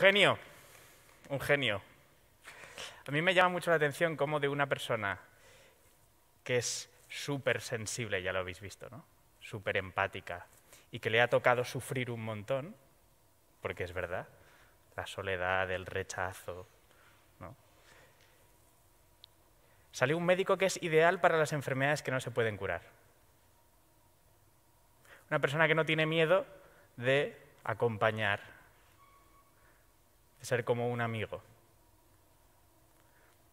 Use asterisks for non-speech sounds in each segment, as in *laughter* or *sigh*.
genio, un genio. A mí me llama mucho la atención cómo de una persona que es súper sensible, ya lo habéis visto, ¿no? Súper empática y que le ha tocado sufrir un montón, porque es verdad, la soledad, el rechazo, ¿no? Sale un médico que es ideal para las enfermedades que no se pueden curar. Una persona que no tiene miedo de acompañar, ser como un amigo.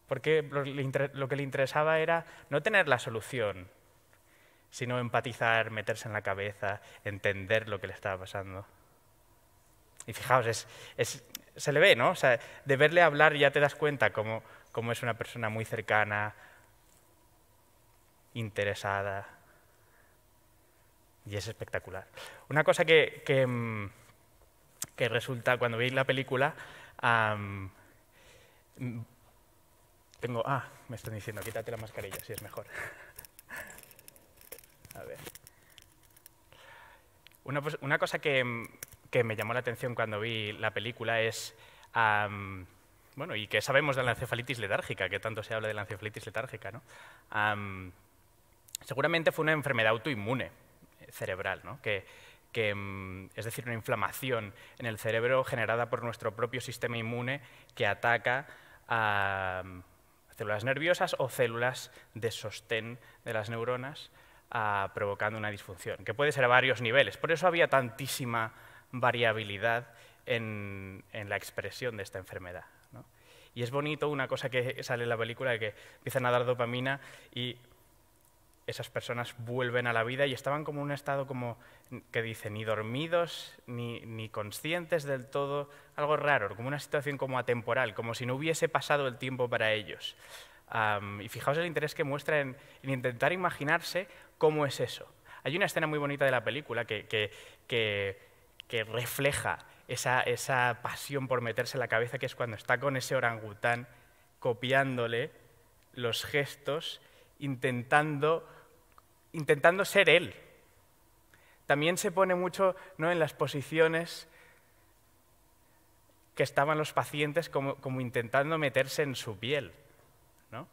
Porque lo que le interesaba era no tener la solución, sino empatizar, meterse en la cabeza, entender lo que le estaba pasando. Y fijaos, se le ve, ¿no? O sea, de verle hablar ya te das cuenta cómo, es una persona muy cercana, interesada. Y es espectacular. Una cosa que, mm, que resulta, cuando vi la película, tengo... Ah, me están diciendo, quítate la mascarilla, si es mejor. *laughs* A ver. Una, una cosa que, que, me llamó la atención cuando vi la película es... bueno, y que sabemos de la encefalitis letárgica, que tanto se habla de la encefalitis letárgica, ¿no? seguramente fue una enfermedad autoinmune eh, cerebral, ¿no? Que, Mm, es decir, una inflamación en el cerebro generada por nuestro propio sistema inmune que ataca a mm, células nerviosas o células de sostén de las neuronas, ah, provocando una disfunción, que puede ser a varios niveles. Por eso había tantísima variabilidad en, la expresión de esta enfermedad. Y es bonito una cosa que sale en la película, que empiezan a dar dopamina y esas personas vuelven a la vida y estaban como en un estado como que dice, ni dormidos, ni, ni conscientes del todo, algo raro, como una situación como atemporal, como si no hubiese pasado el tiempo para ellos. y fijaos el interés que muestra en, intentar imaginarse cómo es eso. Hay una escena muy bonita de la película que, que, refleja esa, esa pasión por meterse en la cabeza, que es cuando está con ese orangután copiándole los gestos, intentando intentando ser él. También se pone mucho ¿no? en las posiciones que estaban los pacientes como, intentando meterse en su piel. ¿no?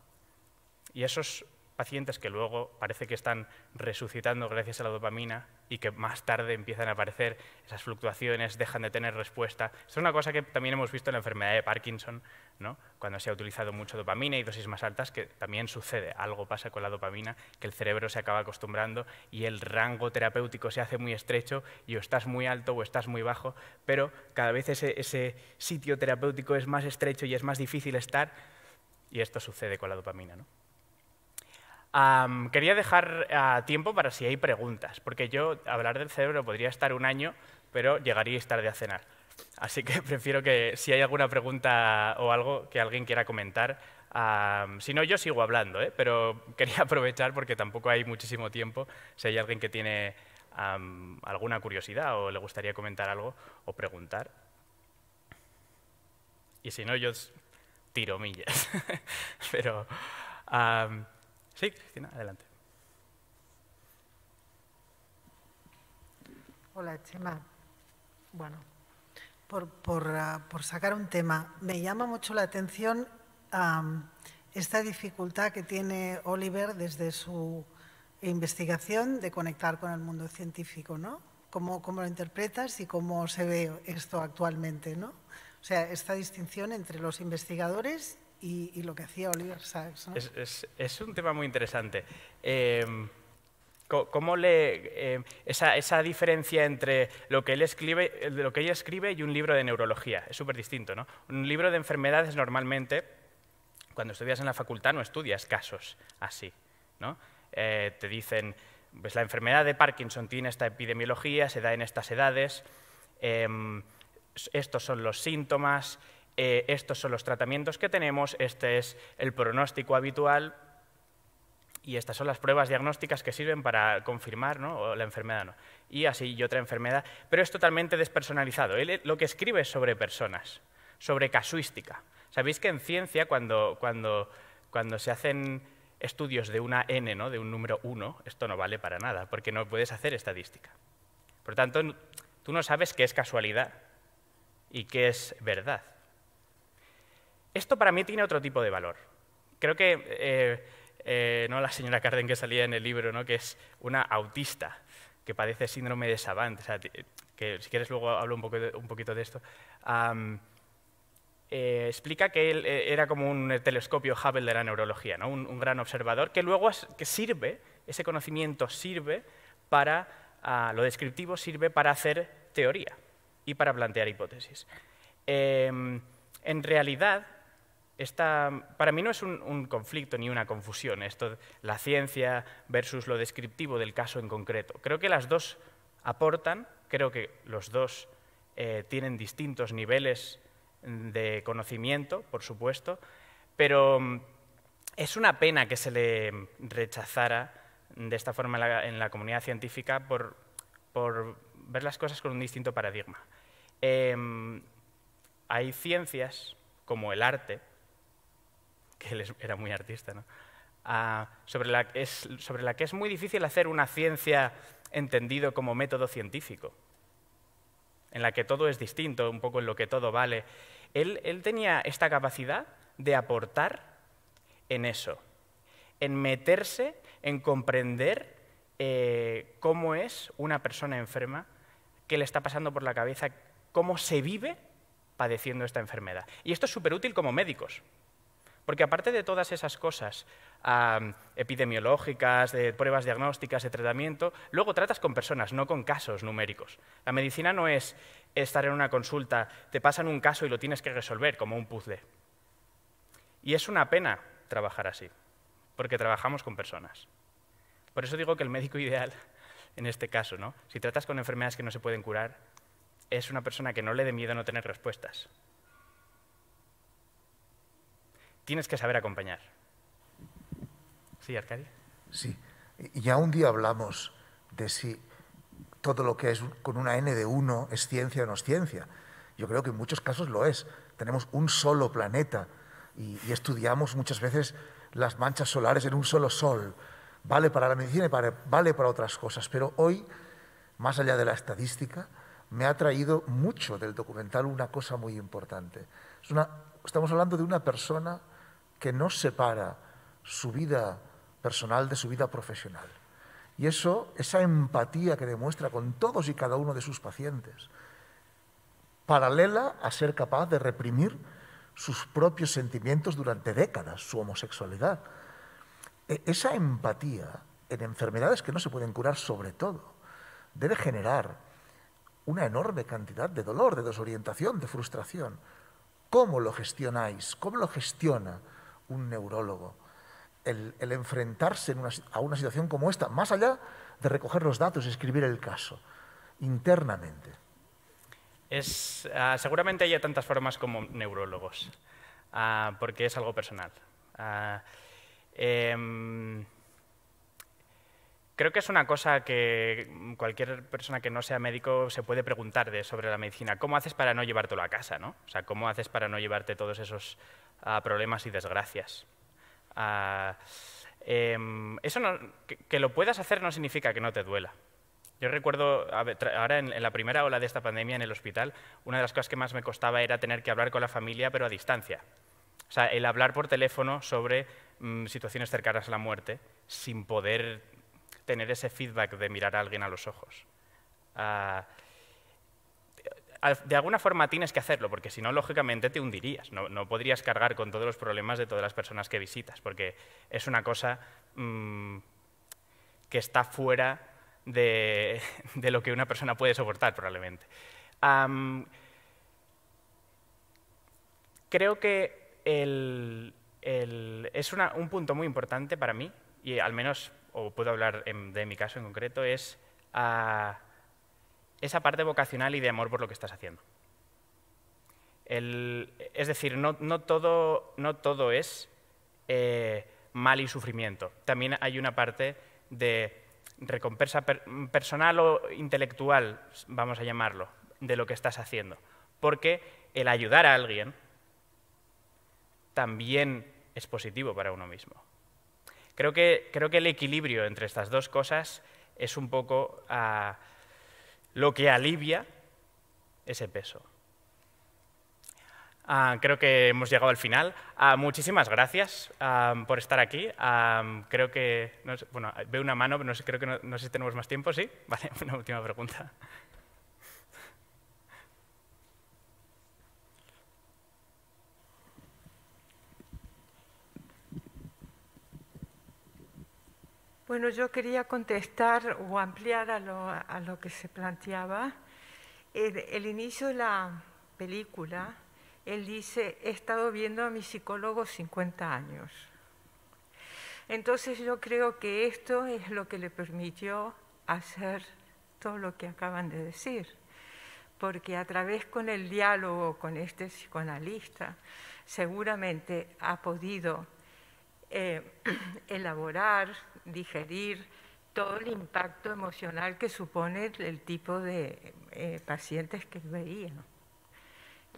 Y eso es pacientes que luego parece que están resucitando gracias a la dopamina y que más tarde empiezan a aparecer esas fluctuaciones, dejan de tener respuesta. Esto es una cosa que también hemos visto en la enfermedad de Parkinson, ¿no? cuando se ha utilizado mucho dopamina y dosis más altas, que también sucede. Algo pasa con la dopamina, que el cerebro se acaba acostumbrando y el rango terapéutico se hace muy estrecho y o estás muy alto o estás muy bajo, pero cada vez ese, ese sitio terapéutico es más estrecho y es más difícil estar y esto sucede con la dopamina. ¿no? quería dejar ah, tiempo para si hay preguntas, porque yo hablar del cerebro podría estar un año, pero llegaríais tarde a cenar. Así que *laughs* prefiero que si hay alguna pregunta o algo que alguien quiera comentar, si no yo sigo hablando, ¿eh? pero *laughs* quería aprovechar porque tampoco hay muchísimo tiempo, si hay alguien que tiene alguna curiosidad o le gustaría comentar algo o preguntar. Y si no, yo tiro millas. *laughs* pero... Sí, Cristina, adelante. Hola, Chema. Bueno, ah, por, sacar un tema, me llama mucho la atención esta dificultad que tiene Oliver desde su investigación de conectar con el mundo científico, ¿no? ¿Cómo, cómo lo interpretas y cómo se ve esto actualmente, ¿no? O sea, esta distinción entre los investigadores y, lo que hacía Oliver Sacks. ¿no? Es, un tema muy interesante. Em, ¿Cómo le em, esa, esa, diferencia entre lo que, él escribe, lo que ella escribe y un libro de neurología? Es súper distinto, ¿no? Un libro de enfermedades normalmente, cuando estudias en la facultad, no estudias casos así, ¿no? Eh, te dicen, pues la enfermedad de Parkinson tiene esta epidemiología, se da en estas edades, em, estos son los síntomas, eh, estos son los tratamientos que tenemos, este es el pronóstico habitual y estas son las pruebas diagnósticas que sirven para confirmar la enfermedad Y así y otra enfermedad, pero es totalmente despersonalizado. Eh, lo que escribe es sobre personas, sobre casuística. Sabéis que en ciencia, cuando, se hacen estudios de una n, de un número 1, esto no vale para nada, porque no puedes hacer estadística. Por lo tanto, tú no sabes qué es casualidad y qué es verdad. Esto para mí tiene otro tipo de valor. Creo que, eh, eh, no la señora Carden que salía en el libro, ¿no? que es una autista que padece síndrome de Savant, que si quieres luego hablo un, poquito de esto, eh, explica que él era como un telescopio Hubble de la neurología, un, gran observador, que luego que sirve, ese conocimiento sirve para, ah, lo descriptivo sirve para hacer teoría y para plantear hipótesis. Em, en realidad, esta, para mí no es un, conflicto ni una confusión, esto, la ciencia versus lo descriptivo del caso en concreto. Creo que las dos aportan, creo que los dos eh, tienen distintos niveles de conocimiento, por supuesto, pero mm, es una pena que se le rechazara de esta forma en la, comunidad científica por, ver las cosas con un distinto paradigma. Em, hay ciencias como el arte, que él era muy artista, ah, sobre, la, que es muy difícil hacer una ciencia entendido como método científico, en la que todo es distinto, un poco en lo que todo vale. Él, tenía esta capacidad de aportar en eso, en meterse, en comprender eh, cómo es una persona enferma, qué le está pasando por la cabeza, cómo se vive padeciendo esta enfermedad. Y esto es súper útil como médicos, porque aparte de todas esas cosas epidemiológicas, de pruebas diagnósticas, de tratamiento, luego tratas con personas, no con casos numéricos. La medicina no es estar en una consulta, te pasan un caso y lo tienes que resolver como un puzzle. Y es una pena trabajar así, porque trabajamos con personas. Por eso digo que el médico *laughs* ideal, en este caso, ¿no? si tratas con enfermedades que no se pueden curar, es una persona que no le dé miedo no tener respuestas, tienes que saber acompañar. ¿Sí, Arcadia? Sí. Ya un día hablamos de si todo lo que es con una N de 1 es ciencia o no es ciencia. Yo creo que en muchos casos lo es. Tenemos un solo planeta y, estudiamos muchas veces las manchas solares en un solo sol. Vale para la medicina y vale para otras cosas. Pero hoy, más allá de la estadística, me ha traído mucho del documental una cosa muy importante. Es una, estamos hablando de una persona que no separa su vida personal de su vida profesional. Y eso, esa empatía que demuestra con todos y cada uno de sus pacientes, paralela a ser capaz de reprimir sus propios sentimientos durante décadas, su homosexualidad. E-, esa empatía en enfermedades que no se pueden curar sobre todo debe generar una enorme cantidad de dolor, de desorientación, de frustración. ¿Cómo lo gestionáis? ¿Cómo lo gestiona? un neurólogo. El, enfrentarse a una situación como esta, más allá de recoger los datos y escribir el caso, internamente. Es, ah, seguramente haya tantas formas como neurólogos, ah, porque es algo personal. Ah, em, Creo que es una cosa que cualquier persona que no sea médico se puede preguntar de, sobre la medicina. ¿Cómo haces para no llevártelo a casa? ¿no? O sea, ¿cómo haces para no llevarte todos esos ah, problemas y desgracias? Ah, em, eso que, lo puedas hacer no significa que no te duela. Yo recuerdo ahora en, la primera ola de esta pandemia en el hospital, una de las cosas que más me costaba era tener que hablar con la familia, pero a distancia. O sea, el hablar por teléfono sobre mm, situaciones cercanas a la muerte sin poder tener ese feedback de mirar a alguien a los ojos. Ah, de alguna forma tienes que hacerlo, porque si no, lógicamente te hundirías. No, no, podrías cargar con todos los problemas de todas las personas que visitas, porque es una cosa mm, que está fuera *laughs* de, lo que una persona puede soportar, probablemente. creo que es un punto muy importante para mí, y al menos o puedo hablar de mi caso en concreto, es ah, esa parte vocacional y de amor por lo que estás haciendo. es decir, no, todo, no todo, es eh, mal y sufrimiento. También hay una parte de recompensa personal o intelectual, vamos a llamarlo, de lo que estás haciendo. Porque el ayudar a alguien también es positivo para uno mismo. Creo que, creo que el equilibrio entre estas dos cosas es un poco ah, lo que alivia ese peso. Ah, creo que hemos llegado al final. Ah, muchísimas gracias por estar aquí. creo que, bueno, veo una mano, pero no sé, creo que no, no sé si tenemos más tiempo, ¿sí? *laughs* Vale, una última pregunta. Bueno, yo quería contestar o ampliar a lo, que se planteaba. El, el inicio de la película, él dice, he estado viendo a mi psicólogo 50 años. Entonces yo creo que esto es lo que le permitió hacer todo lo que acaban de decir, porque a través con el diálogo con este psicoanalista seguramente ha podido eh, *clears throat* elaborar, digerir todo el impacto emocional que supone el tipo de eh, pacientes que veía.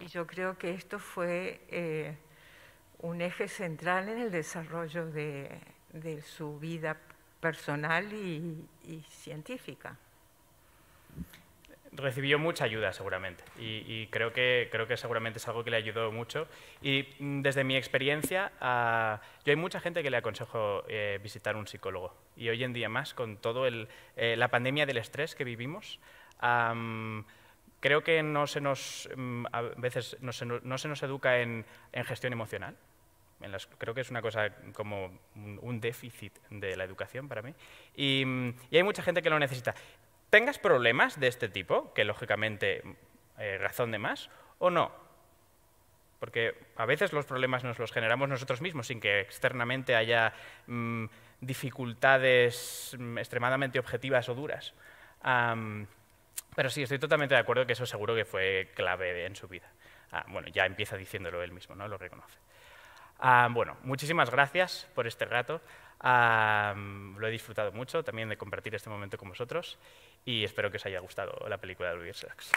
Y yo creo que esto fue eh, un eje central en el desarrollo de, su vida personal y científica recibió mucha ayuda seguramente y, creo, que, creo que seguramente es algo que le ayudó mucho. Y mm, desde mi experiencia, ah, yo hay mucha gente que le aconsejo eh, visitar un psicólogo y hoy en día más con toda eh, la pandemia del estrés que vivimos. creo que no se nos, mm, a veces no se, nos educa en, gestión emocional. creo que es una cosa como un, déficit de la educación para mí. y, mm, hay mucha gente que lo necesita tengas problemas de este tipo, que lógicamente eh, razón de más, o no. Porque a veces los problemas nos los generamos nosotros mismos sin que externamente haya mm, dificultades mm, extremadamente objetivas o duras. pero sí, estoy totalmente de acuerdo que eso seguro que fue clave en su vida. Ah, bueno, ya empieza diciéndolo él mismo, ¿no? Lo reconoce. bueno, muchísimas gracias por este rato. lo he disfrutado mucho también de compartir este momento con vosotros y espero que os haya gustado la película de Louis Slacks.